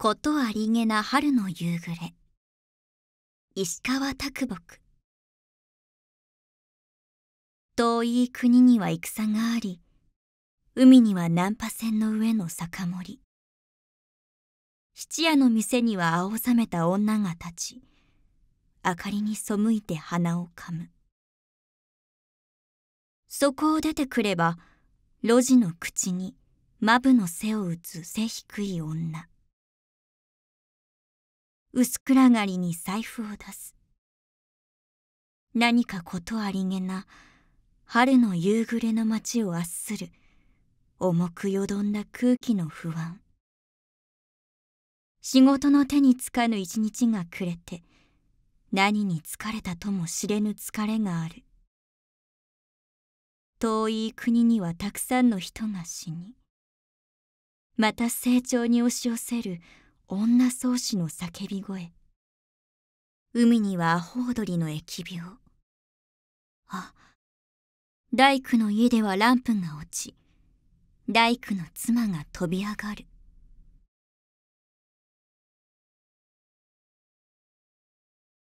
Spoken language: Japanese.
ことありげな春の夕暮れ石川啄木遠い国には戦があり海には難破船の上の酒盛り質屋の店には青ざめた女が立ち明かりに背いて鼻をかむそこを出てくれば路地の口にマブの背を打つ背低い女薄暗がりに財布を出す何かことありげな春の夕暮れの街を圧する重くよどんだ空気の不安仕事の手につかぬ一日が暮れて何に疲れたとも知れぬ疲れがある遠い国にはたくさんの人が死にまた成長に押し寄せる女草子の叫び声海にはアホウドリの疫病あ大工の家ではランプが落ち大工の妻が飛び上がる